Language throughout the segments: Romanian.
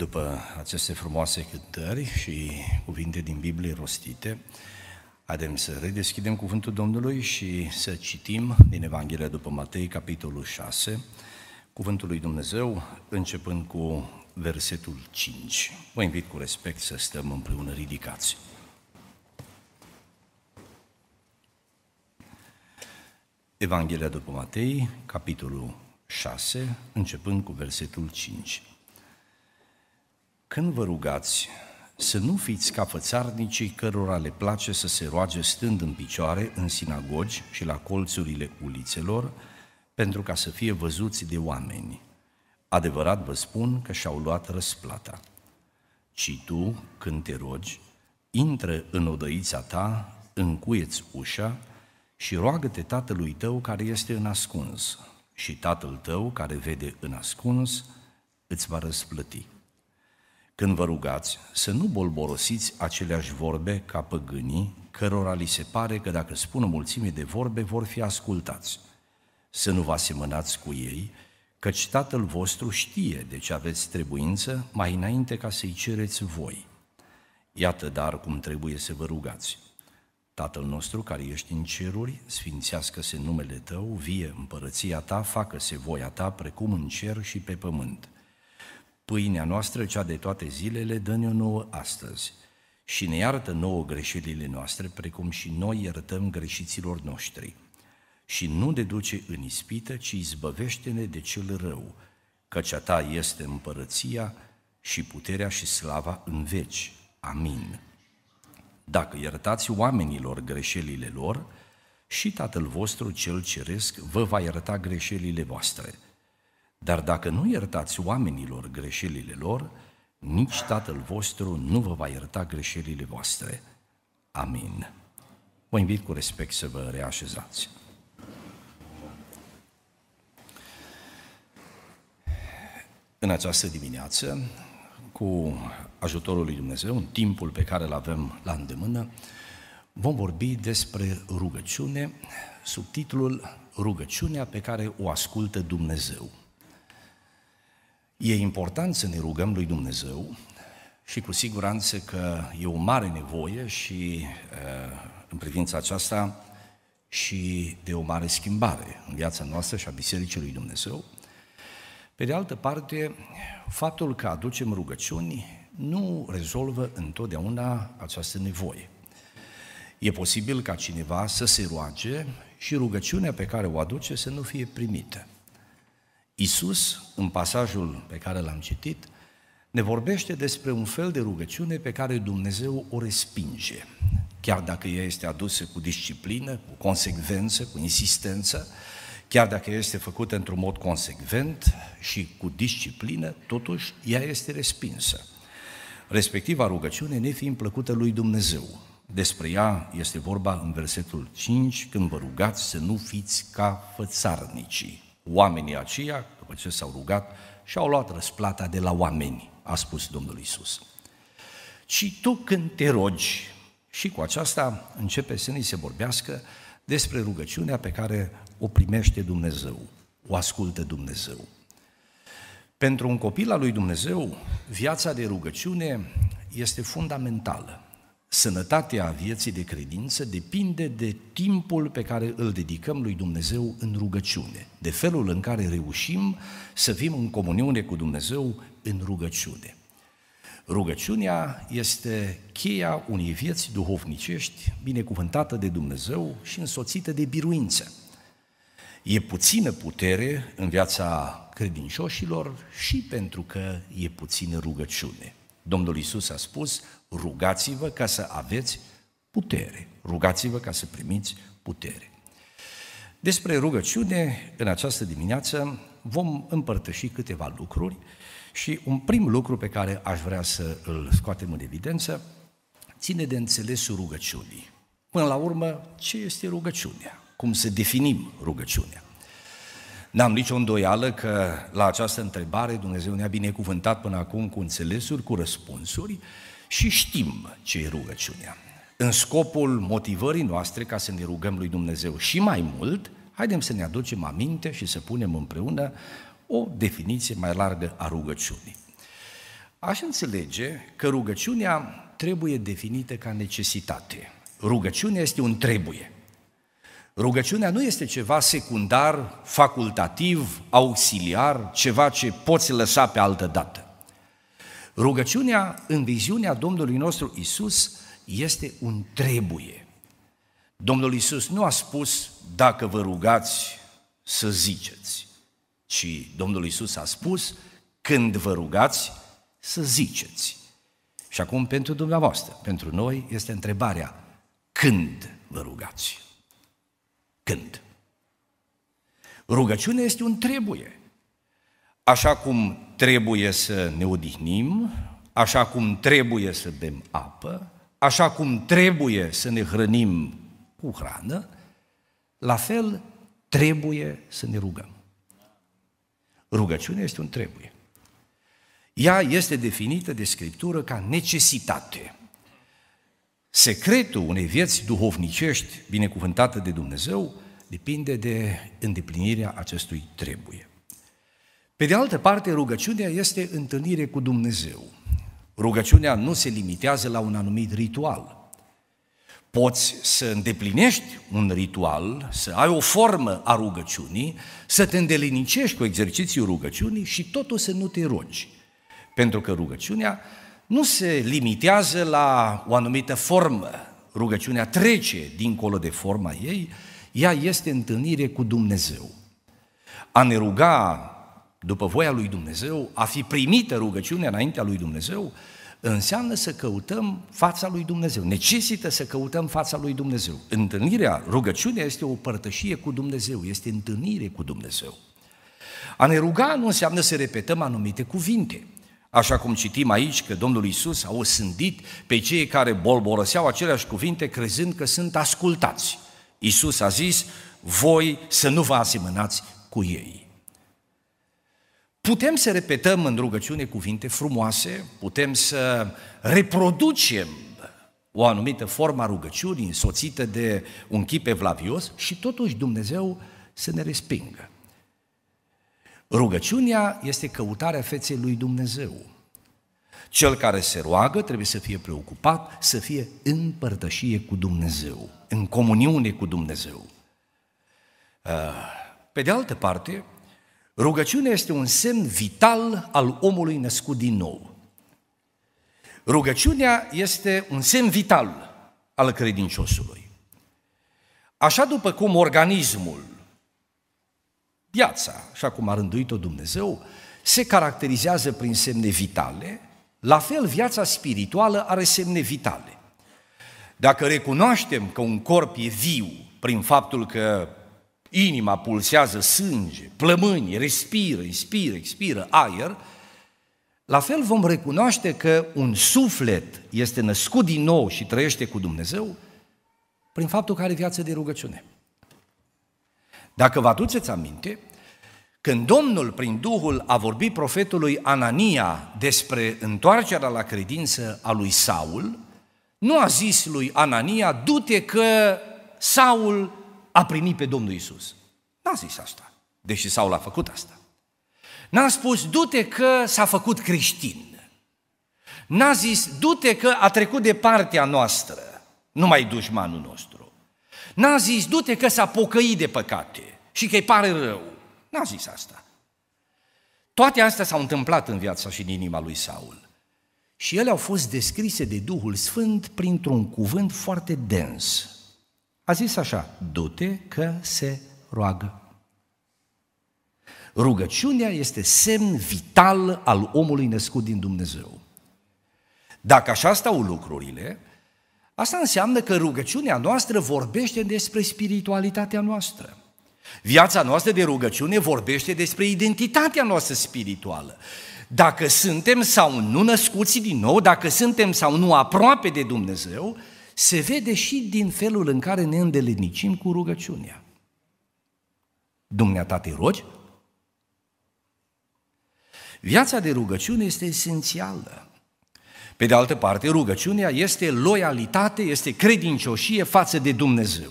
după aceste frumoase cântări și cuvinte din Biblie rostite, Adem să redeschidem cuvântul Domnului și să citim din Evanghelia după Matei, capitolul 6, cuvântul lui Dumnezeu, începând cu versetul 5. Vă invit cu respect să stăm împreună ridicați. Evanghelia după Matei, capitolul 6, începând cu versetul 5. Când vă rugați, să nu fiți ca fățarnicii cărora le place să se roage stând în picioare în sinagogi și la colțurile ulițelor, pentru ca să fie văzuți de oameni. Adevărat vă spun că și-au luat răsplata. Și tu, când te rogi, intră în odăița ta, încuieți ușa și roagă-te tatălui tău care este în ascuns, și tatăl tău care vede în ascuns îți va răsplăti când vă rugați, să nu bolborosiți aceleași vorbe ca păgânii, cărora li se pare că dacă spun o mulțime de vorbe, vor fi ascultați. Să nu vă asemănați cu ei, căci Tatăl vostru știe de ce aveți trebuință mai înainte ca să-i cereți voi. Iată dar cum trebuie să vă rugați. Tatăl nostru care ești în ceruri, sfințească-se numele Tău, vie împărăția Ta, facă-se voia Ta, precum în cer și pe pământ – Pâinea noastră, cea de toate zilele, dă-ne-o nouă astăzi și ne iartă nouă greșelile noastre, precum și noi iertăm greșiților noștri. Și nu ne duce în ispită, ci izbăvește-ne de cel rău, căci a ta este împărăția și puterea și slava în veci. Amin. Dacă iertați oamenilor greșelile lor, și Tatăl vostru cel ceresc vă va ierta greșelile voastre – dar dacă nu iertați oamenilor greșelile lor, nici Tatăl vostru nu vă va ierta greșelile voastre. Amin. Vă invit cu respect să vă reașezați. În această dimineață, cu ajutorul lui Dumnezeu, în timpul pe care îl avem la îndemână, vom vorbi despre rugăciune sub titlul Rugăciunea pe care o ascultă Dumnezeu. E important să ne rugăm lui Dumnezeu și cu siguranță că e o mare nevoie și uh, în privința aceasta și de o mare schimbare în viața noastră și a Bisericii lui Dumnezeu. Pe de altă parte, faptul că aducem rugăciuni nu rezolvă întotdeauna această nevoie. E posibil ca cineva să se roage și rugăciunea pe care o aduce să nu fie primită. Isus, în pasajul pe care l-am citit, ne vorbește despre un fel de rugăciune pe care Dumnezeu o respinge, chiar dacă ea este adusă cu disciplină, cu consecvență, cu insistență, chiar dacă este făcută într-un mod consecvent și cu disciplină, totuși ea este respinsă. Respectiva rugăciune ne fiind plăcută lui Dumnezeu. Despre ea este vorba în versetul 5, când vă rugați să nu fiți ca fățarnicii. Oamenii aceia, după ce s-au rugat, și-au luat răsplata de la oameni, a spus Domnul Isus. Și tu când te rogi, și cu aceasta începe să ni se vorbească despre rugăciunea pe care o primește Dumnezeu, o ascultă Dumnezeu. Pentru un copil al lui Dumnezeu, viața de rugăciune este fundamentală. Sănătatea vieții de credință depinde de timpul pe care îl dedicăm lui Dumnezeu în rugăciune, de felul în care reușim să fim în comuniune cu Dumnezeu în rugăciune. Rugăciunea este cheia unei vieți duhovnicești, binecuvântată de Dumnezeu și însoțită de biruință. E puțină putere în viața credincioșilor și pentru că e puțină rugăciune. Domnul Isus a spus, rugați-vă ca să aveți putere. Rugați-vă ca să primiți putere. Despre rugăciune, în această dimineață, vom împărtăși câteva lucruri și un prim lucru pe care aș vrea să îl scoatem în evidență ține de înțelesul rugăciunii. Până la urmă, ce este rugăciunea? Cum să definim rugăciunea? N-am nicio îndoială că la această întrebare Dumnezeu ne-a binecuvântat până acum cu înțelesuri, cu răspunsuri și știm ce e rugăciunea. În scopul motivării noastre ca să ne rugăm lui Dumnezeu și mai mult, haidem să ne aducem aminte și să punem împreună o definiție mai largă a rugăciunii. Aș înțelege că rugăciunea trebuie definită ca necesitate. Rugăciunea este un trebuie. Rugăciunea nu este ceva secundar, facultativ, auxiliar, ceva ce poți lăsa pe altă dată. Rugăciunea în viziunea Domnului nostru Isus este un trebuie. Domnul Isus nu a spus dacă vă rugați să ziceți, ci Domnul Isus a spus când vă rugați să ziceți. Și acum pentru dumneavoastră, pentru noi este întrebarea când vă rugați când. Rugăciunea este un trebuie. Așa cum trebuie să ne odihnim, așa cum trebuie să bem apă, așa cum trebuie să ne hrănim cu hrană, la fel trebuie să ne rugăm. Rugăciunea este un trebuie. Ea este definită de Scriptură ca necesitate. Secretul unei vieți duhovnicești binecuvântată de Dumnezeu depinde de îndeplinirea acestui trebuie. Pe de altă parte, rugăciunea este întâlnire cu Dumnezeu. Rugăciunea nu se limitează la un anumit ritual. Poți să îndeplinești un ritual, să ai o formă a rugăciunii, să te îndelinicești cu exercițiul rugăciunii și totul să nu te rogi. Pentru că rugăciunea nu se limitează la o anumită formă. Rugăciunea trece dincolo de forma ei, ea este întâlnire cu Dumnezeu. A ne ruga după voia lui Dumnezeu, a fi primită rugăciunea înaintea lui Dumnezeu, înseamnă să căutăm fața lui Dumnezeu. Necesită să căutăm fața lui Dumnezeu. Întâlnirea, rugăciunea este o părtășie cu Dumnezeu, este întâlnire cu Dumnezeu. A ne ruga nu înseamnă să repetăm anumite cuvinte. Așa cum citim aici că Domnul Isus a osândit pe cei care bolboroseau aceleași cuvinte crezând că sunt ascultați. Isus a zis, voi să nu vă asemănați cu ei. Putem să repetăm în rugăciune cuvinte frumoase, putem să reproducem o anumită formă a rugăciunii însoțită de un chip evlavios și totuși Dumnezeu să ne respingă. Rugăciunea este căutarea feței lui Dumnezeu. Cel care se roagă trebuie să fie preocupat, să fie în părtășie cu Dumnezeu, în comuniune cu Dumnezeu. Ah, pe de altă parte, rugăciunea este un semn vital al omului născut din nou. Rugăciunea este un semn vital al credinciosului. Așa după cum organismul Viața, așa cum a rânduit-o Dumnezeu, se caracterizează prin semne vitale, la fel viața spirituală are semne vitale. Dacă recunoaștem că un corp e viu prin faptul că inima pulsează sânge, plămâni, respiră, inspiră, expiră aer, la fel vom recunoaște că un suflet este născut din nou și trăiește cu Dumnezeu prin faptul că are viață de rugăciune. Dacă vă aduceți aminte, când Domnul prin Duhul a vorbit profetului Anania despre întoarcerea la credință a lui Saul, nu a zis lui Anania, du-te că Saul a primit pe Domnul Isus. N-a zis asta, deși Saul a făcut asta. N-a spus, du-te că s-a făcut creștin. N-a zis, du-te că a trecut de partea noastră, numai dușmanul nostru. N-a zis, du-te că s-a pocăit de păcate și că îi pare rău. N-a zis asta. Toate astea s-au întâmplat în viața și în inima lui Saul. Și ele au fost descrise de Duhul Sfânt printr-un cuvânt foarte dens. A zis așa, du-te că se roagă. Rugăciunea este semn vital al omului născut din Dumnezeu. Dacă așa stau lucrurile, Asta înseamnă că rugăciunea noastră vorbește despre spiritualitatea noastră. Viața noastră de rugăciune vorbește despre identitatea noastră spirituală. Dacă suntem sau nu născuți din nou, dacă suntem sau nu aproape de Dumnezeu, se vede și din felul în care ne îndelenicim cu rugăciunea. Dumneata te rogi? Viața de rugăciune este esențială. Pe de altă parte, rugăciunea este loialitate, este credincioșie față de Dumnezeu.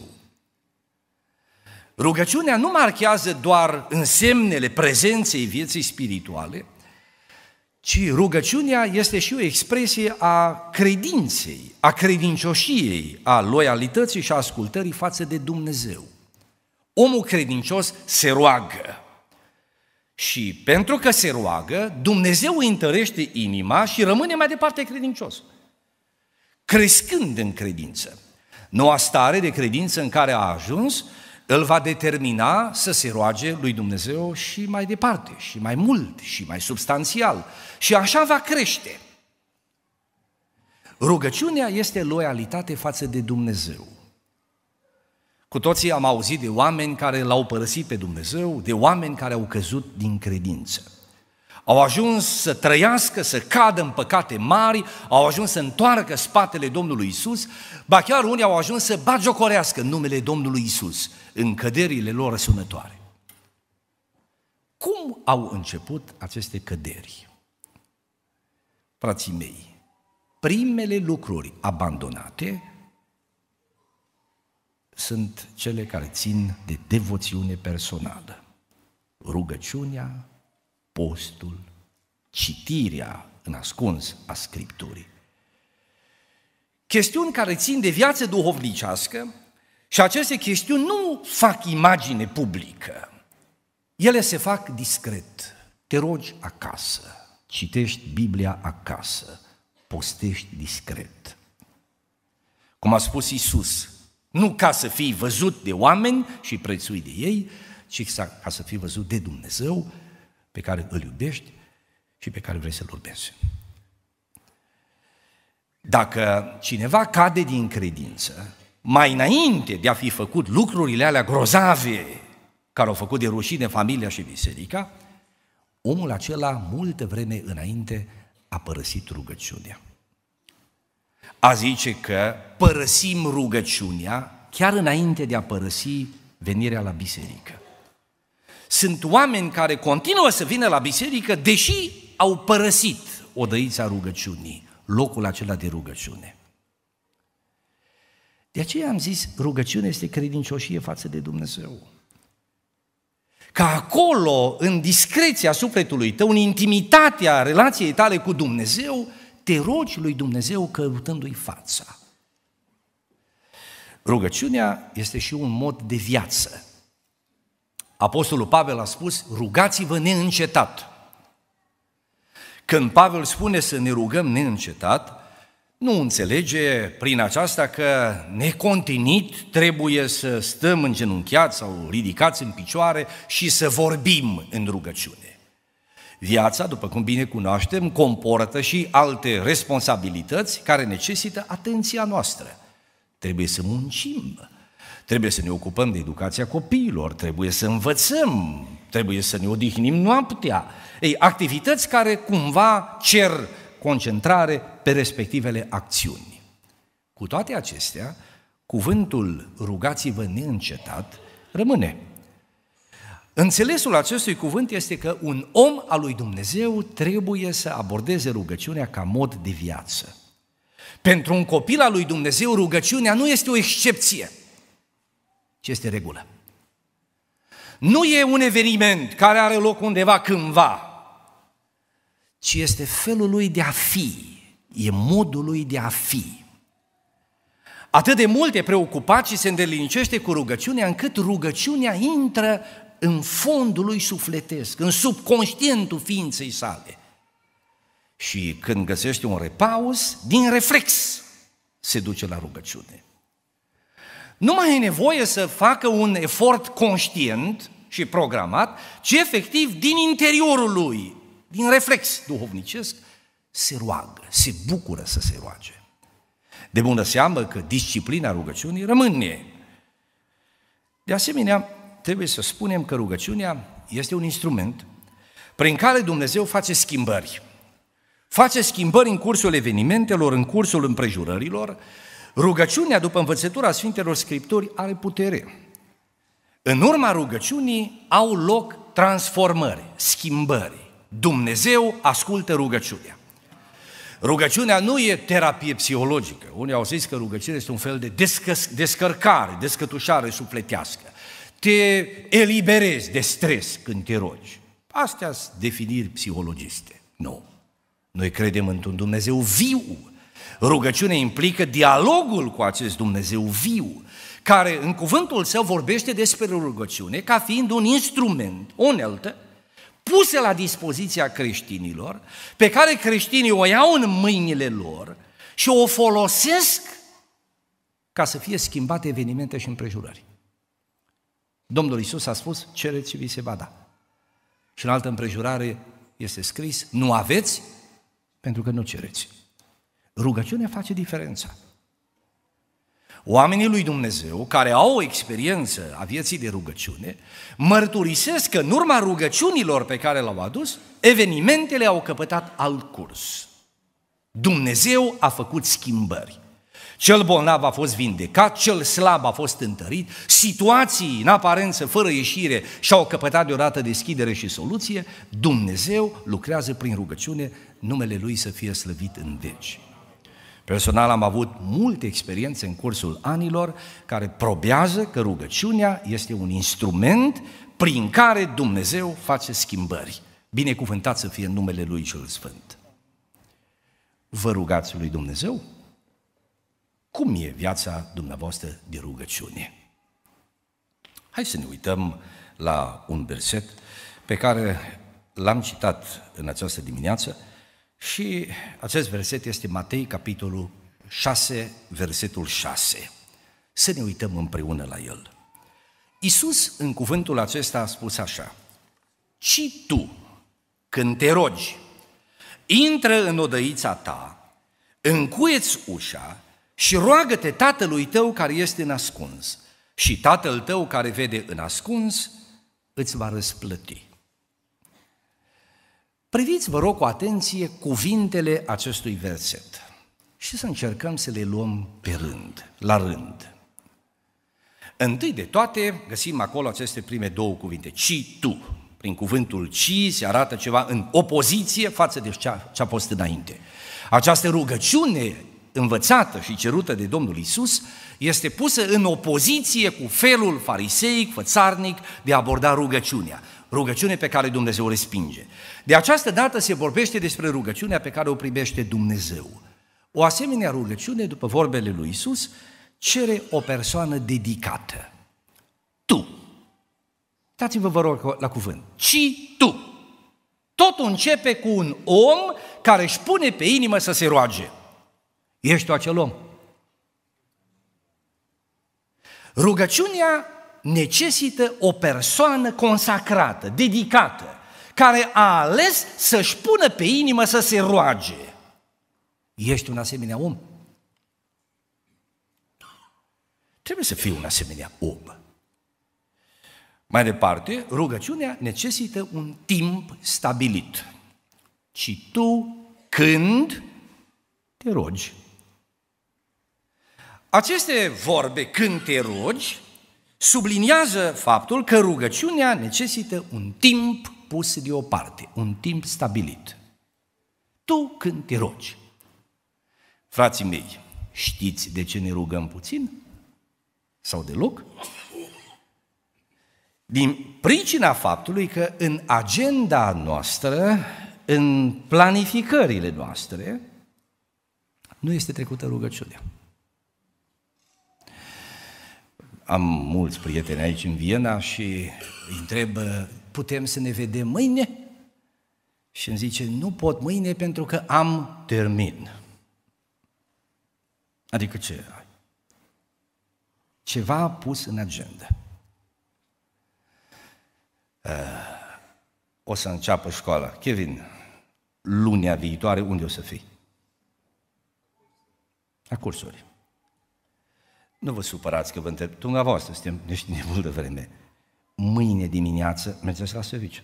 Rugăciunea nu marchează doar însemnele prezenței vieții spirituale, ci rugăciunea este și o expresie a credinței, a credincioșiei, a loialității și a ascultării față de Dumnezeu. Omul credincios se roagă. Și pentru că se roagă, Dumnezeu îi întărește inima și rămâne mai departe credincios. Crescând în credință. Noua stare de credință în care a ajuns îl va determina să se roage lui Dumnezeu și mai departe, și mai mult, și mai substanțial. Și așa va crește. Rugăciunea este loialitate față de Dumnezeu. Cu toții am auzit de oameni care l-au părăsit pe Dumnezeu, de oameni care au căzut din credință. Au ajuns să trăiască, să cadă în păcate mari, au ajuns să întoarcă spatele Domnului Isus, ba chiar unii au ajuns să bagiocorească numele Domnului Isus în căderile lor răsunătoare. Cum au început aceste căderi? Frații mei, primele lucruri abandonate sunt cele care țin de devoțiune personală. Rugăciunea, postul, citirea în ascuns a Scripturii. Chestiuni care țin de viață duhovnicească și aceste chestiuni nu fac imagine publică. Ele se fac discret. Te rogi acasă, citești Biblia acasă, postești discret. Cum a spus Isus, nu ca să fii văzut de oameni și prețuit de ei, ci ca să fii văzut de Dumnezeu pe care îl iubești și pe care vrei să-l urmezi. Dacă cineva cade din credință, mai înainte de a fi făcut lucrurile alea grozave care au făcut de rușine familia și biserica, omul acela multă vreme înainte a părăsit rugăciunea a zice că părăsim rugăciunea chiar înainte de a părăsi venirea la biserică. Sunt oameni care continuă să vină la biserică, deși au părăsit odăița rugăciunii, locul acela de rugăciune. De aceea am zis, rugăciunea este credincioșie față de Dumnezeu. Ca acolo, în discreția sufletului tău, în intimitatea relației tale cu Dumnezeu, te rogi lui Dumnezeu căutându-i fața. Rugăciunea este și un mod de viață. Apostolul Pavel a spus, rugați-vă neîncetat. Când Pavel spune să ne rugăm neîncetat, nu înțelege prin aceasta că necontinit trebuie să stăm îngenunchiați sau ridicați în picioare și să vorbim în rugăciune. Viața, după cum bine cunoaștem, comportă și alte responsabilități care necesită atenția noastră. Trebuie să muncim, trebuie să ne ocupăm de educația copiilor, trebuie să învățăm, trebuie să ne odihnim noaptea. Ei, activități care cumva cer concentrare pe respectivele acțiuni. Cu toate acestea, cuvântul rugați-vă neîncetat rămâne Înțelesul acestui cuvânt este că un om al lui Dumnezeu trebuie să abordeze rugăciunea ca mod de viață. Pentru un copil al lui Dumnezeu, rugăciunea nu este o excepție, ci este regulă. Nu e un eveniment care are loc undeva cândva, ci este felul lui de a fi, e modul lui de a fi. Atât de multe preocupat și se îndelincește cu rugăciunea, încât rugăciunea intră în fondul lui sufletesc, în subconștientul ființei sale. Și când găsește un repaus, din reflex se duce la rugăciune. Nu mai e nevoie să facă un efort conștient și programat, ci efectiv din interiorul lui, din reflex duhovnicesc, se roagă, se bucură să se roage. De bună seamă că disciplina rugăciunii rămâne. De asemenea, trebuie să spunem că rugăciunea este un instrument prin care Dumnezeu face schimbări. Face schimbări în cursul evenimentelor, în cursul împrejurărilor. Rugăciunea, după învățătura Sfintelor Scripturi, are putere. În urma rugăciunii au loc transformări, schimbări. Dumnezeu ascultă rugăciunea. Rugăciunea nu e terapie psihologică. Unii au zis că rugăciunea este un fel de descă- descărcare, descătușare sufletească te eliberezi de stres când te rogi. Astea sunt definiri psihologiste. Nu. Noi credem într-un Dumnezeu viu. Rugăciune implică dialogul cu acest Dumnezeu viu, care în cuvântul său vorbește despre rugăciune ca fiind un instrument, o unealtă, puse la dispoziția creștinilor, pe care creștinii o iau în mâinile lor și o folosesc ca să fie schimbate evenimente și împrejurări. Domnul Isus a spus, cereți și vi se va da. Și în altă împrejurare este scris, nu aveți pentru că nu cereți. Rugăciunea face diferența. Oamenii lui Dumnezeu, care au o experiență a vieții de rugăciune, mărturisesc că în urma rugăciunilor pe care le-au adus, evenimentele au căpătat alt curs. Dumnezeu a făcut schimbări. Cel bolnav a fost vindecat, cel slab a fost întărit, situații în aparență fără ieșire și-au căpătat deodată deschidere și soluție, Dumnezeu lucrează prin rugăciune, numele Lui să fie slăvit în veci. Personal am avut multe experiențe în cursul anilor care probează că rugăciunea este un instrument prin care Dumnezeu face schimbări. Binecuvântat să fie numele Lui Cel Sfânt. Vă rugați lui Dumnezeu cum e viața dumneavoastră de rugăciune? Hai să ne uităm la un verset pe care l-am citat în această dimineață și acest verset este Matei, capitolul 6, versetul 6. Să ne uităm împreună la el. Iisus, în cuvântul acesta, a spus așa, Ci tu, când te rogi, intră în odăița ta, încuieți ușa și roagă-te tatălui tău care este în ascuns și tatăl tău care vede în ascuns îți va răsplăti. Priviți, vă rog, cu atenție cuvintele acestui verset și să încercăm să le luăm pe rând, la rând. Întâi de toate, găsim acolo aceste prime două cuvinte, ci tu. Prin cuvântul ci se arată ceva în opoziție față de ce a fost înainte. Această rugăciune învățată și cerută de Domnul Isus este pusă în opoziție cu felul fariseic, fățarnic de a aborda rugăciunea, rugăciune pe care Dumnezeu o respinge. De această dată se vorbește despre rugăciunea pe care o primește Dumnezeu. O asemenea rugăciune, după vorbele lui Isus, cere o persoană dedicată. Tu. Dați-vă, vă rog, la cuvânt. Ci tu. Totul începe cu un om care își pune pe inimă să se roage. Ești tu acel om. Rugăciunea necesită o persoană consacrată, dedicată, care a ales să-și pună pe inimă să se roage. Ești un asemenea om? Trebuie să fii un asemenea om. Mai departe, rugăciunea necesită un timp stabilit. Și tu, când te rogi, aceste vorbe, când te rogi, subliniază faptul că rugăciunea necesită un timp pus deoparte, un timp stabilit. Tu când te rogi. Frații mei, știți de ce ne rugăm puțin? Sau deloc? Din pricina faptului că în agenda noastră, în planificările noastre, nu este trecută rugăciunea. am mulți prieteni aici în Viena și îi întreb, putem să ne vedem mâine? Și îmi zice, nu pot mâine pentru că am termin. Adică ce? Ceva pus în agenda. Uh, o să înceapă școala. Kevin, lunea viitoare unde o să fii? La cursuri. Nu vă supărați că vă întreb, dumneavoastră suntem niște de multă vreme. Mâine dimineață mergeți la serviciu.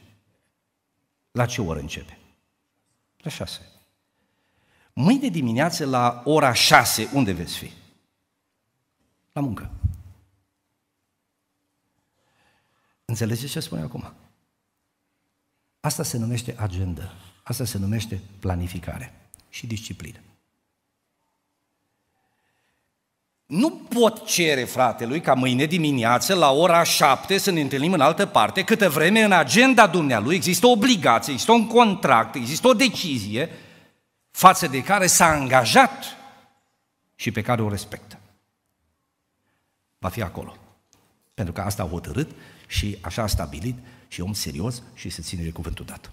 La ce oră începe? La șase. Mâine dimineață la ora șase, unde veți fi? La muncă. Înțelegeți ce spune acum? Asta se numește agenda, asta se numește planificare și disciplină. Nu pot cere fratelui ca mâine dimineață la ora 7 să ne întâlnim în altă parte, câtă vreme în agenda dumnealui există o obligație, există un contract, există o decizie față de care s-a angajat și pe care o respectă. Va fi acolo. Pentru că asta a hotărât și așa a stabilit și om serios și se ține de cuvântul dat.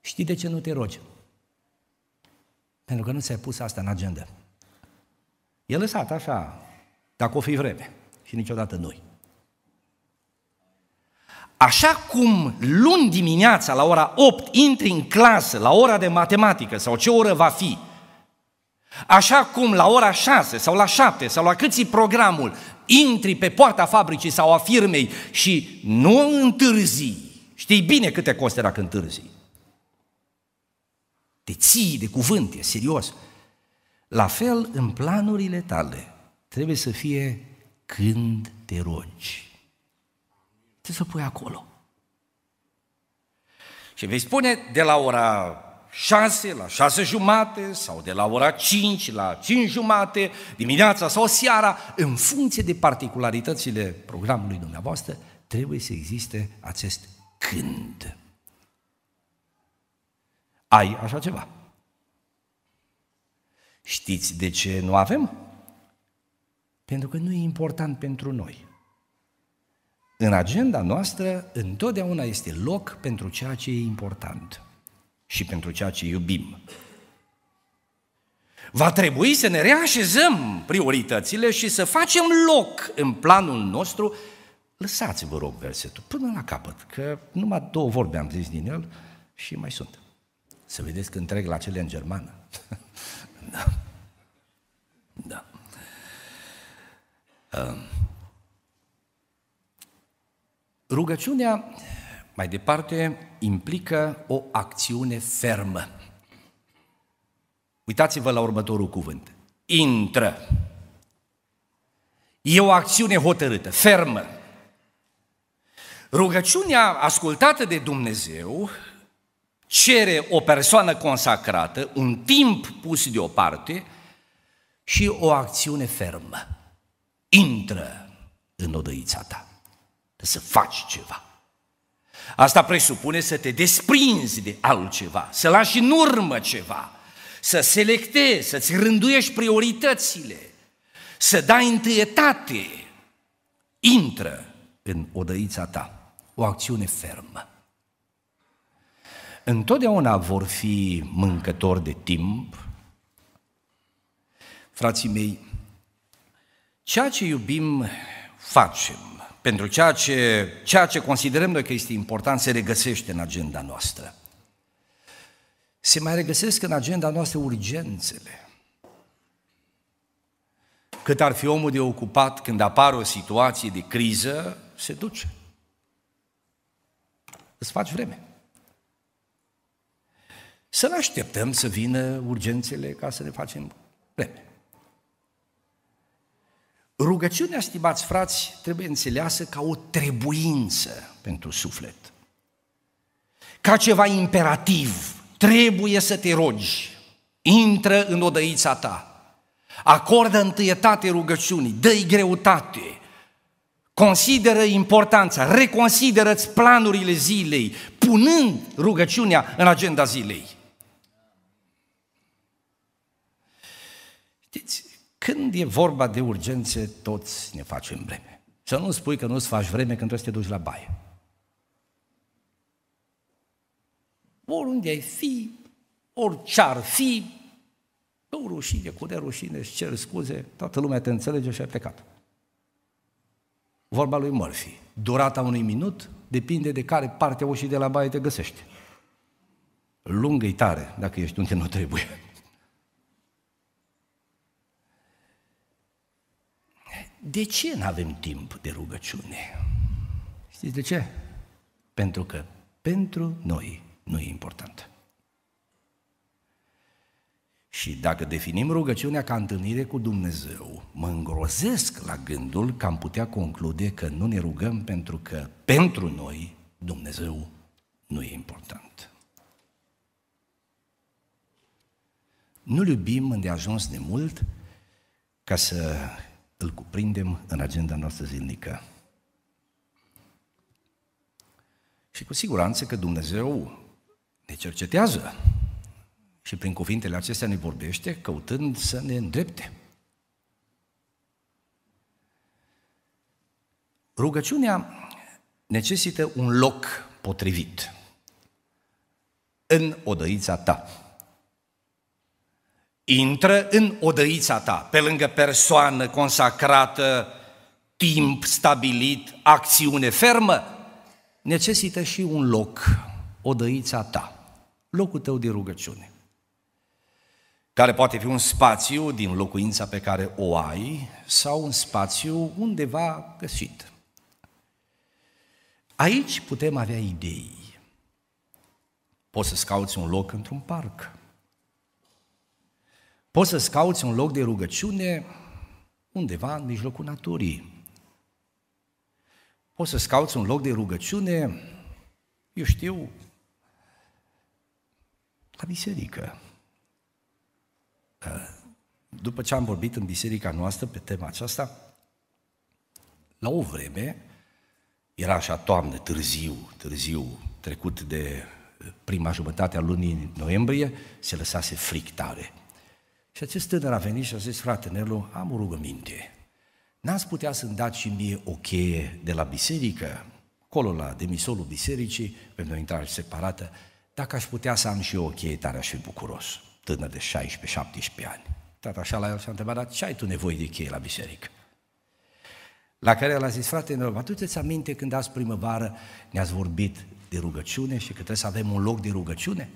Știi de ce nu te rogi? Pentru că nu ți-ai pus asta în agenda. E lăsat așa, dacă o fi vreme. Și niciodată noi. Așa cum luni dimineața la ora 8 intri în clasă, la ora de matematică sau ce oră va fi, așa cum la ora 6 sau la 7 sau la câți programul intri pe poarta fabricii sau a firmei și nu întârzi, știi bine câte costă dacă întârzi. Te ții de cuvânt, e serios. La fel, în planurile tale trebuie să fie când te rogi. Trebuie să pui acolo. Și vei spune de la ora 6 la 6 jumate sau de la ora 5 la 5 jumate, dimineața sau seara, în funcție de particularitățile programului dumneavoastră, trebuie să existe acest când. Ai așa ceva. Știți de ce nu avem? Pentru că nu e important pentru noi. În agenda noastră întotdeauna este loc pentru ceea ce e important și pentru ceea ce iubim. Va trebui să ne reașezăm prioritățile și să facem loc în planul nostru. Lăsați, vă rog, versetul până la capăt, că numai două vorbe am zis din el și mai sunt. Să vedeți când trec la cele în germană. Da. Da. Rugăciunea, mai departe, implică o acțiune fermă. Uitați-vă la următorul cuvânt. Intră. E o acțiune hotărâtă, fermă. Rugăciunea ascultată de Dumnezeu cere o persoană consacrată, un timp pus deoparte și o acțiune fermă. Intră în odăița ta. Să faci ceva. Asta presupune să te desprinzi de altceva, să lași în urmă ceva, să selectezi, să-ți rânduiești prioritățile, să dai întâietate. Intră în odăița ta o acțiune fermă întotdeauna vor fi mâncători de timp. Frații mei, ceea ce iubim, facem. Pentru ceea ce, ceea ce considerăm noi că este important se regăsește în agenda noastră. Se mai regăsesc în agenda noastră urgențele. Cât ar fi omul de ocupat când apare o situație de criză, se duce. Îți faci vreme. Să ne așteptăm să vină urgențele ca să ne facem pleme. Rugăciunea, stimați frați, trebuie înțeleasă ca o trebuință pentru suflet. Ca ceva imperativ, trebuie să te rogi, intră în odăița ta, acordă întâietate rugăciunii, dă-i greutate, consideră importanța, reconsideră-ți planurile zilei, punând rugăciunea în agenda zilei. Știți, când e vorba de urgențe, toți ne facem vreme. Să nu spui că nu-ți faci vreme când trebuie să te duci la baie. Oriunde ai fi, orice ar fi, cu rușine, cu nerușine, îți cer scuze, toată lumea te înțelege și ai plecat. Vorba lui Murphy. Durata unui minut depinde de care parte a ușii de la baie te găsești. Lungă-i tare dacă ești unde nu trebuie. De ce nu avem timp de rugăciune? Știți de ce? Pentru că pentru noi nu e important. Și dacă definim rugăciunea ca întâlnire cu Dumnezeu, mă îngrozesc la gândul că am putea conclude că nu ne rugăm pentru că pentru noi Dumnezeu nu e important. Nu-L iubim îndeajuns de mult ca să îl cuprindem în agenda noastră zilnică. Și cu siguranță că Dumnezeu ne cercetează și prin cuvintele acestea ne vorbește căutând să ne îndrepte. Rugăciunea necesită un loc potrivit în odăița ta. Intră în odăița ta, pe lângă persoană consacrată, timp stabilit, acțiune fermă, necesită și un loc, odăița ta, locul tău de rugăciune, care poate fi un spațiu din locuința pe care o ai sau un spațiu undeva găsit. Aici putem avea idei. Poți să-ți cauți un loc într-un parc, Poți să-ți cauți un loc de rugăciune undeva în mijlocul naturii. Poți să-ți cauți un loc de rugăciune, eu știu, la biserică. Ă, după ce am vorbit în biserica noastră pe tema aceasta, la o vreme, era așa toamnă, târziu, târziu, trecut de ă, prima jumătate a lunii noiembrie, se lăsase frictare. tare. Și acest tânăr a venit și a zis, frate Nelu, am o rugăminte. N-ați putea să-mi dați și mie o cheie de la biserică, acolo la demisolul bisericii, pentru o intrare separată, dacă aș putea să am și eu o cheie, tare aș fi bucuros. Tânăr de 16-17 ani. Tata așa la el și a întrebat, dar ce ai tu nevoie de cheie la biserică? La care el a zis, frate, mă ți aminte când azi primăvară ne-ați vorbit de rugăciune și că trebuie să avem un loc de rugăciune?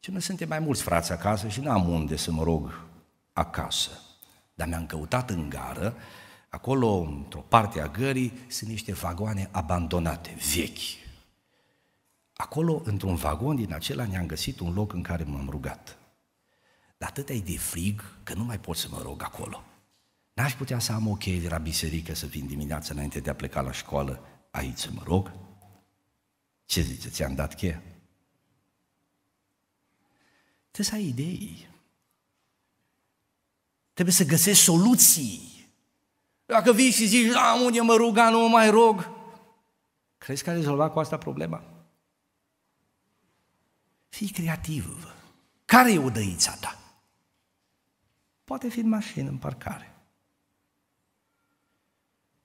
Și noi suntem mai mulți frați acasă și n-am unde să mă rog acasă. Dar mi-am căutat în gară, acolo, într-o parte a gării, sunt niște vagoane abandonate, vechi. Acolo, într-un vagon din acela, ne-am găsit un loc în care m-am rugat. Dar atât ai de frig că nu mai pot să mă rog acolo. N-aș putea să am o cheie de la biserică să vin dimineața înainte de a pleca la școală aici să mă rog? Ce ziceți, ți-am dat cheia? Trebuie să ai idei. Trebuie să găsești soluții. Dacă vii și zici, da, unde mă ruga, nu mă mai rog, crezi că ai rezolvat cu asta problema? Fii creativ. Care e odăița ta? Poate fi în mașină, în parcare.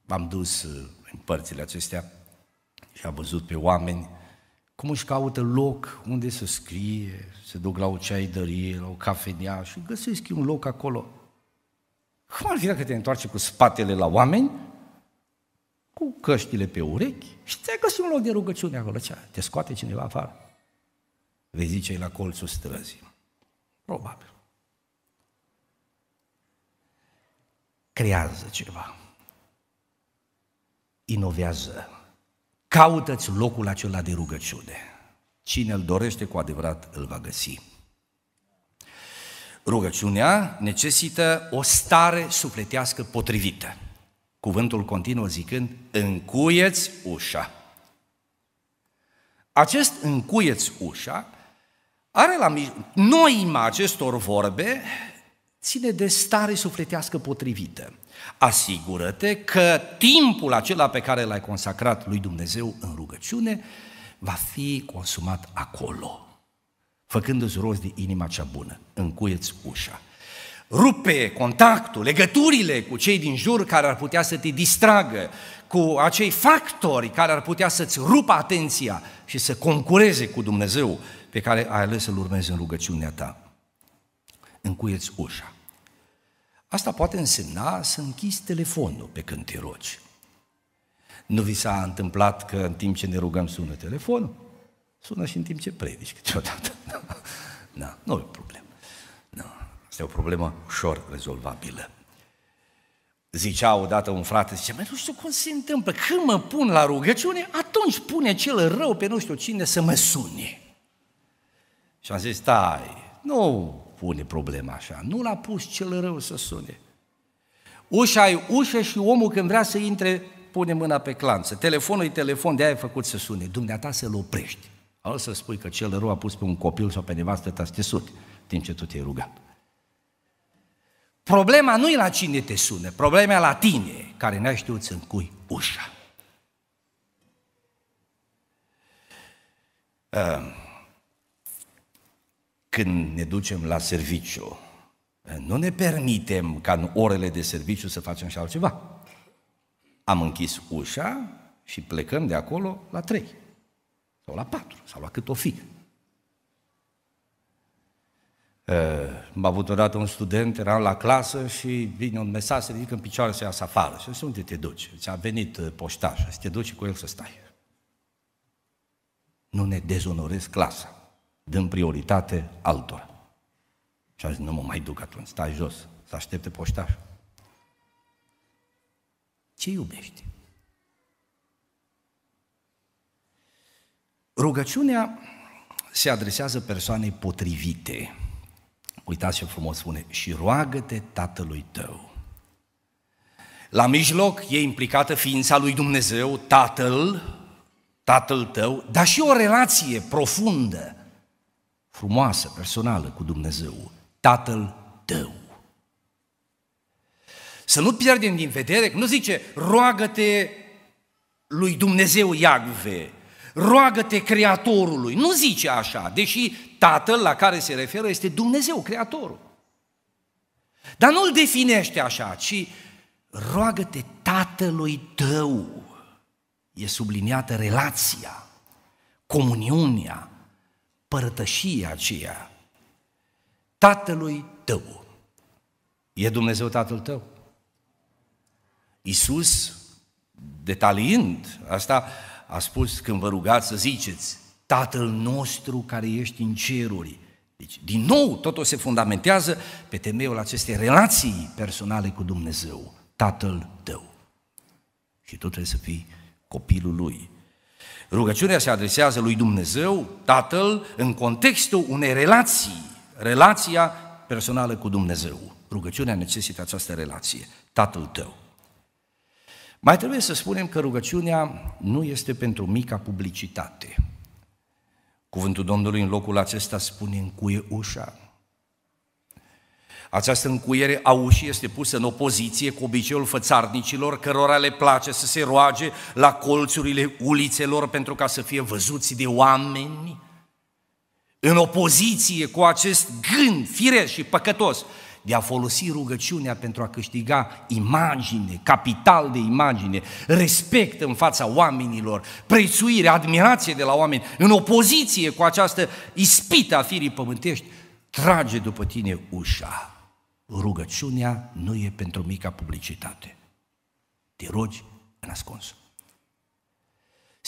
v am dus uh, în părțile acestea și am văzut pe oameni cum își caută loc unde să scrie, se duc la o ceaidărie, la o cafenea și găsesc un loc acolo cum ar fi dacă te întoarce cu spatele la oameni, cu căștile pe urechi și te găsi un loc de rugăciune acolo? Ce? Te scoate cineva afară? Vei zice la colțul străzii. Probabil. Creează ceva. Inovează. Caută-ți locul acela de rugăciune. Cine îl dorește cu adevărat, îl va găsi. Rugăciunea necesită o stare sufletească potrivită. Cuvântul continuă zicând, încuieți ușa. Acest încuieți ușa are la noima acestor vorbe ține de stare sufletească potrivită. Asigură-te că timpul acela pe care l-ai consacrat lui Dumnezeu în rugăciune va fi consumat acolo, făcându-ți rost de inima cea bună, încuieți ușa. Rupe contactul, legăturile cu cei din jur care ar putea să te distragă, cu acei factori care ar putea să-ți rupă atenția și să concureze cu Dumnezeu pe care ai ales să-L urmezi în rugăciunea ta. Încuieți ușa. Asta poate însemna să închizi telefonul pe când te rogi. Nu vi s-a întâmplat că în timp ce ne rugăm sună telefonul? Sună și în timp ce predici câteodată. Da. da, nu e o problemă. Da. este o problemă ușor rezolvabilă. Zicea odată un frate, zice, mai nu știu cum se întâmplă, când mă pun la rugăciune, atunci pune cel rău pe nu știu cine să mă sune. Și am zis, stai, nu pune problema așa, nu l-a pus cel rău să sune. Ușa e ușă și omul când vrea să intre, pune mâna pe clanță. Telefonul e telefon, de aia e făcut să sune. Dumneata să-l oprești. Al să spui că cel rău a pus pe un copil sau pe nevastă ta să te suni, timp ce tu te-ai rugat. Problema nu e la cine te sună, problema e la tine, care n-ai știut să încui ușa. Ehm, când ne ducem la serviciu, nu ne permitem ca în orele de serviciu să facem și altceva. Am închis ușa și plecăm de acolo la trei sau la patru, sau la cât o fi. Ă, m-a avut odată un student, eram la clasă și vine un mesaj, se ridică în picioare să iasă afară. Și zice, unde te duci? Zice, a venit ă, poștașa, să te duci cu el să stai. Nu ne dezonorez clasa, dăm prioritate altora. Și a zis, nu mă mai duc atunci, stai jos, să aștepte poștașul. Ce iubești? Rugăciunea se adresează persoanei potrivite. Uitați ce frumos spune, și roagă-te tatălui tău. La mijloc e implicată ființa lui Dumnezeu, tatăl, tatăl tău, dar și o relație profundă, frumoasă, personală cu Dumnezeu, tatăl tău. Să nu pierdem din vedere, nu zice roagă-te lui Dumnezeu Iagve, roagă-te Creatorului. Nu zice așa, deși Tatăl la care se referă este Dumnezeu, Creatorul. Dar nu îl definește așa, ci roagă-te Tatălui tău. E subliniată relația, comuniunea, părătășia aceea. Tatălui tău. E Dumnezeu Tatăl tău? Isus, detaliind asta, a spus când vă rugați să ziceți, Tatăl nostru care ești în ceruri. Deci, din nou, totul se fundamentează pe temeiul acestei relații personale cu Dumnezeu, Tatăl tău. Și tu trebuie să fii copilul lui. Rugăciunea se adresează lui Dumnezeu, Tatăl, în contextul unei relații, relația personală cu Dumnezeu. Rugăciunea necesită această relație, Tatăl tău. Mai trebuie să spunem că rugăciunea nu este pentru mica publicitate. Cuvântul Domnului în locul acesta spune încuie ușa. Această încuiere a ușii este pusă în opoziție cu obiceiul fățarnicilor, cărora le place să se roage la colțurile ulițelor pentru ca să fie văzuți de oameni, în opoziție cu acest gând firesc și păcătos de a folosi rugăciunea pentru a câștiga imagine, capital de imagine, respect în fața oamenilor, prețuire, admirație de la oameni, în opoziție cu această ispită a firii pământești, trage după tine ușa. Rugăciunea nu e pentru mica publicitate. Te rogi în ascunsul.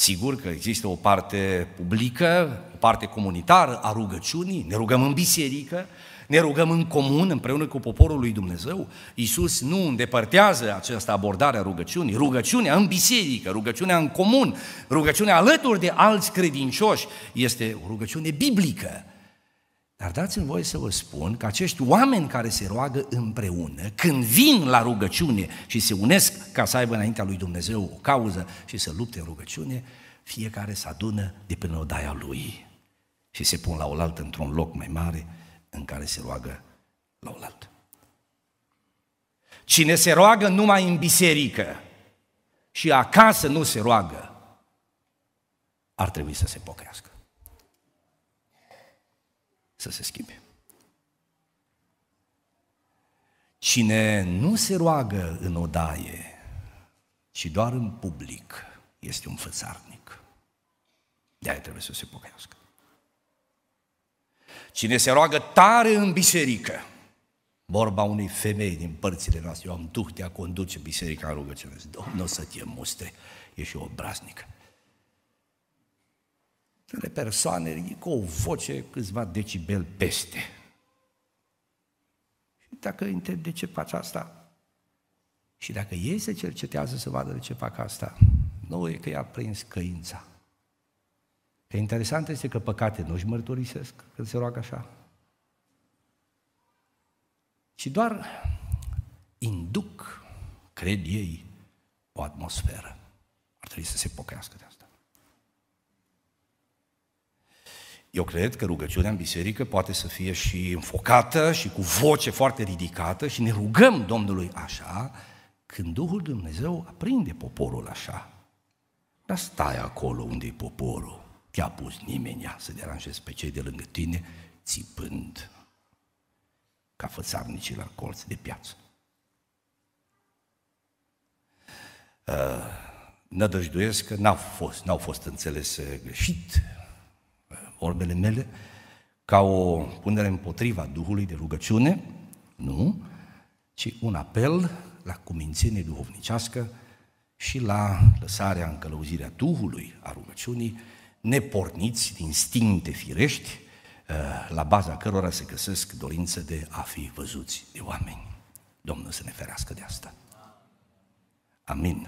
Sigur că există o parte publică, o parte comunitară a rugăciunii, ne rugăm în biserică, ne rugăm în comun împreună cu poporul lui Dumnezeu. Iisus nu îndepărtează această abordare a rugăciunii. Rugăciunea în biserică, rugăciunea în comun, rugăciunea alături de alți credincioși este o rugăciune biblică. Dar dați-mi voie să vă spun că acești oameni care se roagă împreună, când vin la rugăciune și se unesc ca să aibă înaintea lui Dumnezeu o cauză și să lupte în rugăciune, fiecare se adună de până odaia lui și se pun la oaltă într-un loc mai mare în care se roagă la oaltă. Cine se roagă numai în biserică și acasă nu se roagă, ar trebui să se pocăiască să se schimbe. Cine nu se roagă în odaie, ci doar în public, este un fățarnic. de trebuie să se pocăiască. Cine se roagă tare în biserică, vorba unei femei din părțile noastre, eu am duh de a conduce biserica în rugăciune, Domnul să te mustre, ești obraznic. Unele persoane ridică o voce câțiva decibel peste. Și dacă întreb de ce faci asta, și dacă ei se cercetează să vadă de ce fac asta, nu e că i-a prins căința. Că interesant este că păcate nu își mărturisesc când se roagă așa, ci doar induc, cred ei, o atmosferă. Ar trebui să se pocăiască de asta. Eu cred că rugăciunea în biserică poate să fie și înfocată și cu voce foarte ridicată și ne rugăm Domnului așa, când Duhul Dumnezeu aprinde poporul așa. Dar stai acolo unde e poporul. Te-a pus nimeni să deranjezi pe cei de lângă tine, țipând ca fățarnicii la colț de piață. Uh, nădăjduiesc că n-au fost, n-au fost înțelese greșit vorbele mele ca o punere împotriva Duhului de rugăciune, nu, ci un apel la cumințenie duhovnicească și la lăsarea în călăuzirea Duhului a rugăciunii, neporniți din instincte firești, eh, la baza cărora se găsesc dorințe de a fi văzuți de oameni. Domnul să ne ferească de asta. Amin.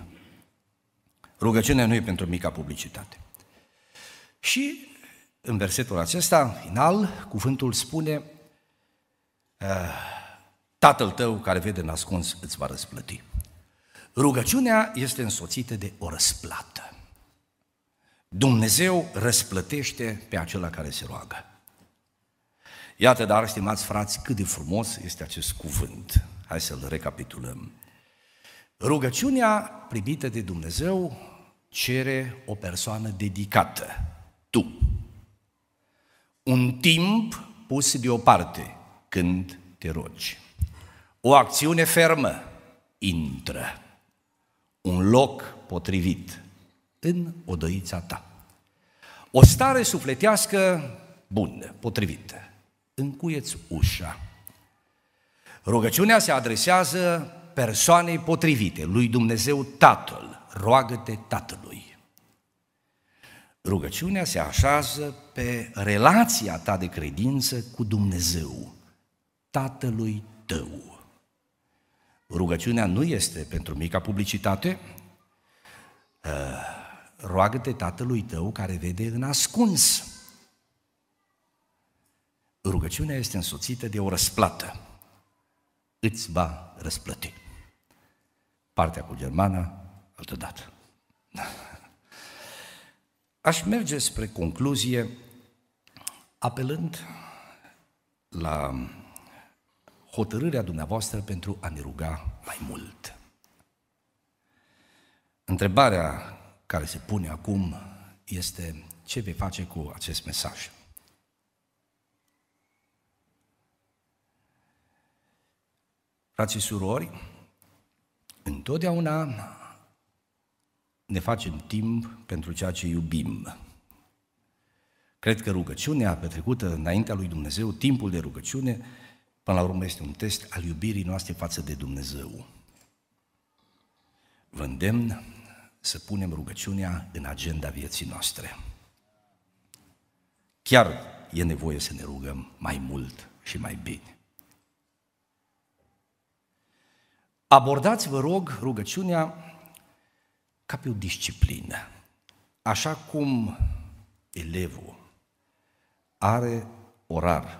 Rugăciunea nu e pentru mica publicitate. Și în versetul acesta, final, cuvântul spune eh, Tatăl tău care vede nascuns îți va răsplăti. Rugăciunea este însoțită de o răsplată. Dumnezeu răsplătește pe acela care se roagă. Iată, dar, stimați frați, cât de frumos este acest cuvânt. Hai să-l recapitulăm. Rugăciunea primită de Dumnezeu cere o persoană dedicată, tu, un timp pus deoparte când te rogi. O acțiune fermă, intră. Un loc potrivit în odăița ta. O stare sufletească bună, potrivită. Încuieți ușa. Rugăciunea se adresează persoanei potrivite, lui Dumnezeu Tatăl. Roagă-te Tatălui. Rugăciunea se așează pe relația ta de credință cu Dumnezeu, Tatălui tău. Rugăciunea nu este pentru mica publicitate. Ă, roagă-te Tatălui tău care vede în ascuns. Rugăciunea este însoțită de o răsplată. Îți va răsplăti. Partea cu germana, altădată. Aș merge spre concluzie apelând la hotărârea dumneavoastră pentru a ne ruga mai mult. Întrebarea care se pune acum este ce vei face cu acest mesaj? Frații surori, întotdeauna ne facem timp pentru ceea ce iubim. Cred că rugăciunea petrecută înaintea lui Dumnezeu, timpul de rugăciune, până la urmă este un test al iubirii noastre față de Dumnezeu. Vă îndemn să punem rugăciunea în agenda vieții noastre. Chiar e nevoie să ne rugăm mai mult și mai bine. Abordați, vă rog, rugăciunea ca pe o disciplină. Așa cum elevul are orar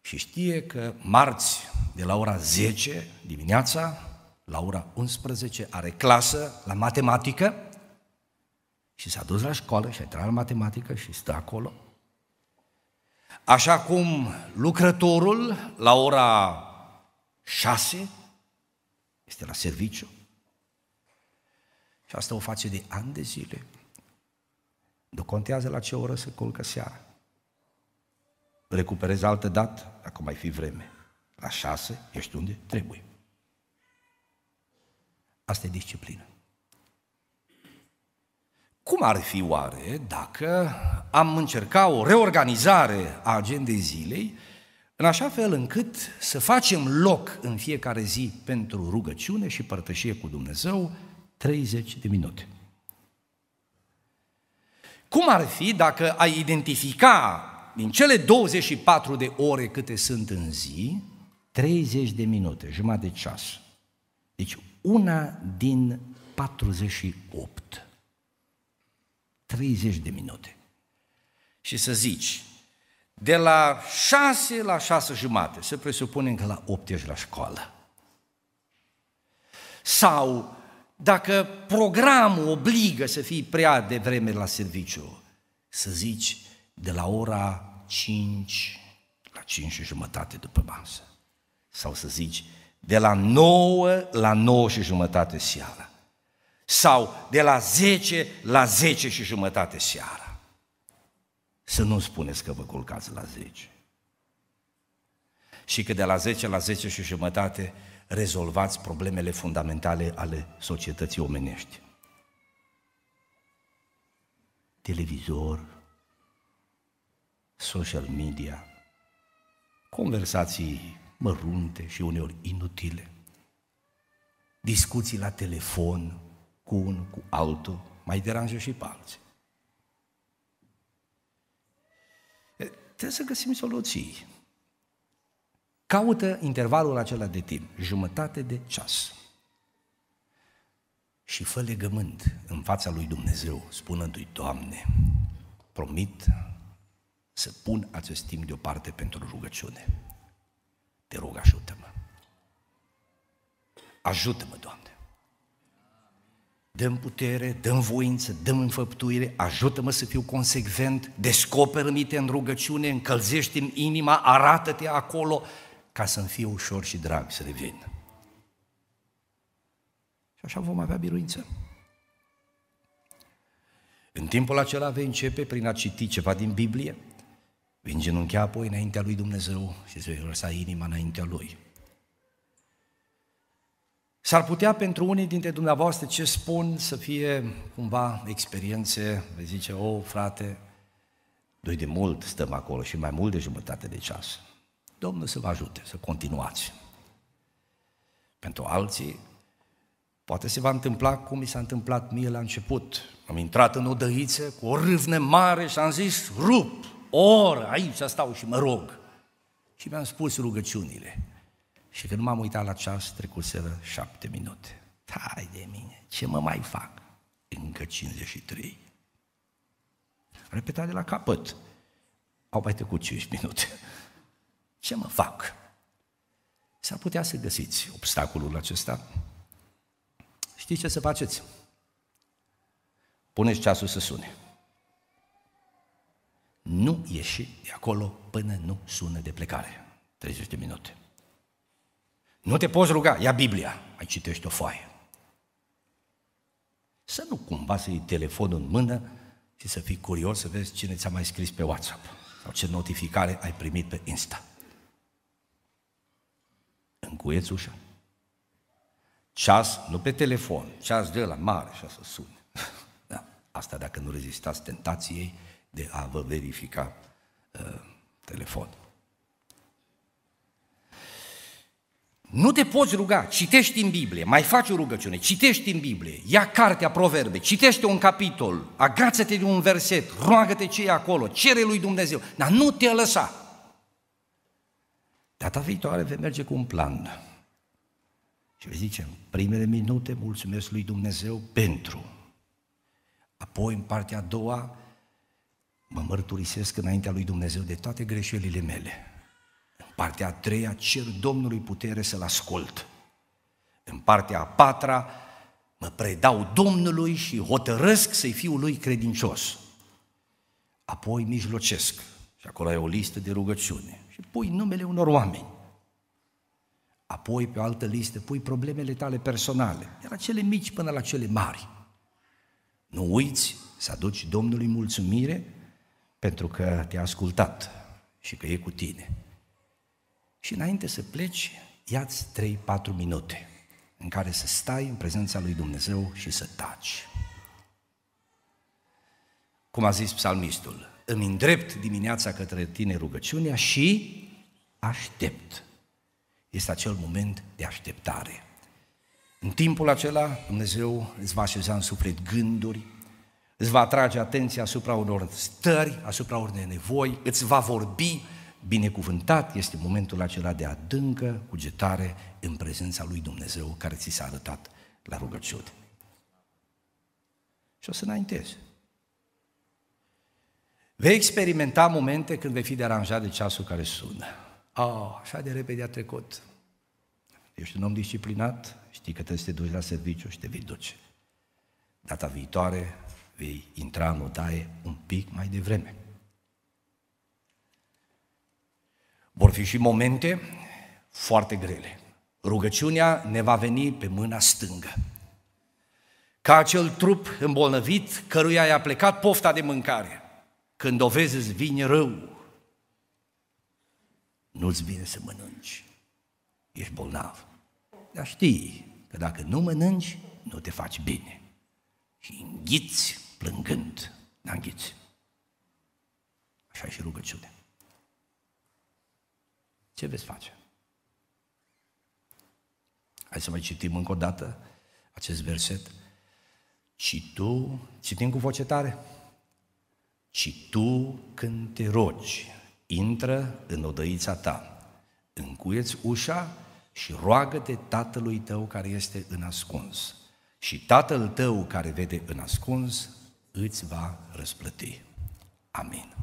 și știe că marți de la ora 10 dimineața la ora 11 are clasă la matematică și s-a dus la școală și a intrat la matematică și stă acolo. Așa cum lucrătorul la ora 6 este la serviciu, și asta o face de ani de zile. Nu contează la ce oră se culcă seara. Recuperezi altă dată, dacă mai fi vreme. La șase, ești unde? Trebuie. Asta e disciplină. Cum ar fi oare dacă am încerca o reorganizare a agendei zilei, în așa fel încât să facem loc în fiecare zi pentru rugăciune și părtășie cu Dumnezeu, 30 de minute. Cum ar fi dacă ai identifica din cele 24 de ore câte sunt în zi, 30 de minute, jumătate de ceas. Deci una din 48. 30 de minute. Și să zici, de la 6 la 6 jumate, să presupunem că la 8 ești la școală. Sau dacă programul obligă să fii prea devreme la serviciu, să zici de la ora 5 la 5 și jumătate după masă. Sau să zici de la 9 la 9 și jumătate seara. Sau de la 10 la 10 și jumătate seara. Să nu spuneți că vă culcați la 10 și că de la 10 la 10 și jumătate rezolvați problemele fundamentale ale societății omenești. Televizor, social media, conversații mărunte și uneori inutile, discuții la telefon cu unul, cu altul, mai deranjă și pe alții. Trebuie să găsim soluții. Caută intervalul acela de timp, jumătate de ceas. Și fă legământ în fața lui Dumnezeu, spunându-i, Doamne, promit să pun acest timp deoparte pentru rugăciune. Te rog, ajută-mă. Ajută-mă, Doamne. Dăm putere, dăm voință, dăm înfăptuire, ajută-mă să fiu consecvent, descoperă-mi în rugăciune, încălzește-mi inima, arată-te acolo, ca să-mi fie ușor și drag să revin. Și așa vom avea biruință. În timpul acela vei începe prin a citi ceva din Biblie, vei îngenunchea apoi înaintea lui Dumnezeu și îți vei lăsa inima înaintea lui. S-ar putea pentru unii dintre dumneavoastră ce spun să fie cumva experiențe, vei zice, o, oh, frate, doi de mult stăm acolo și mai mult de jumătate de ceas. Domnul să vă ajute să continuați. Pentru alții, poate se va întâmpla cum mi s-a întâmplat mie la început. Am intrat în dăiță cu o râvne mare și am zis, rup, o oră, aici stau și mă rog. Și mi-am spus rugăciunile. Și când m-am uitat la ceas, trecuseră șapte minute. Tai de mine, ce mă mai fac? Încă 53. Repetat de la capăt. Au mai trecut 5 minute. Ce mă fac? S-ar putea să găsiți obstacolul acesta. Știți ce să faceți? Puneți ceasul să sune. Nu ieși de acolo până nu sună de plecare. 30 de minute. Nu te poți ruga, ia Biblia, ai citești o foaie. Să nu cumva să iei telefonul în mână și să fii curios să vezi cine ți-a mai scris pe WhatsApp sau ce notificare ai primit pe Insta încuieți ușa. Ceas, nu pe telefon, ceas de la mare și să sună. Da. Asta dacă nu rezistați tentației de a vă verifica uh, telefonul. Nu te poți ruga, citești în Biblie, mai faci o rugăciune, citești în Biblie, ia cartea proverbe, citește un capitol, agață-te de un verset, roagă-te ce e acolo, cere lui Dumnezeu, dar nu te lăsa. Data viitoare vei merge cu un plan. Și vei zice, în primele minute mulțumesc lui Dumnezeu pentru. Apoi, în partea a doua, mă mărturisesc înaintea lui Dumnezeu de toate greșelile mele. În partea a treia, cer Domnului putere să-L ascult. În partea a patra, mă predau Domnului și hotărăsc să-i fiu lui credincios. Apoi mijlocesc. Și acolo e o listă de rugăciune și pui numele unor oameni. Apoi, pe o altă listă, pui problemele tale personale, de la cele mici până la cele mari. Nu uiți să aduci Domnului mulțumire pentru că te-a ascultat și că e cu tine. Și înainte să pleci, iați 3-4 minute în care să stai în prezența lui Dumnezeu și să taci. Cum a zis psalmistul, îmi îndrept dimineața către tine rugăciunea și aștept. Este acel moment de așteptare. În timpul acela, Dumnezeu îți va așeza în suflet gânduri, îți va atrage atenția asupra unor stări, asupra unor nevoi, îți va vorbi, binecuvântat este momentul acela de adâncă cugetare în prezența lui Dumnezeu care ți s-a arătat la rugăciune. Și o să înaintezi. Vei experimenta momente când vei fi deranjat de ceasul care sună. Oh, așa de repede a trecut. Ești un om disciplinat, știi că trebuie să te duci la serviciu și te vei duce. Data viitoare vei intra în odaie un pic mai devreme. Vor fi și momente foarte grele. Rugăciunea ne va veni pe mâna stângă. Ca acel trup îmbolnăvit căruia i-a plecat pofta de mâncare. Când o vezi îți vine rău, nu-ți vine să mănânci. Ești bolnav. Dar știi că dacă nu mănânci, nu te faci bine. Și înghiți plângând, n da, înghiți. Așa e și rugăciune. Ce veți face? Hai să mai citim încă o dată acest verset. Și tu, citim cu voce tare, și tu, când te rogi, intră în odăița ta, încuieți ușa și roagă-te tatălui tău care este în ascuns. Și tatăl tău care vede în ascuns îți va răsplăti. Amin.